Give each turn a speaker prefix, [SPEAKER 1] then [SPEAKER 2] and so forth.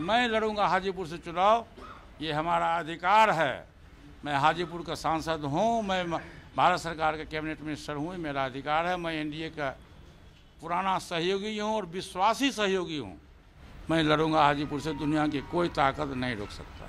[SPEAKER 1] मैं लड़ूंगा हाजीपुर से चुनाव ये हमारा अधिकार है मैं हाजीपुर का सांसद हूँ मैं भारत सरकार का कैबिनेट मिनिस्टर हूँ मेरा अधिकार है मैं एनडीए का पुराना सहयोगी हूँ और विश्वासी सहयोगी हूँ मैं लड़ूंगा हाजीपुर से दुनिया की कोई ताकत नहीं रोक सकता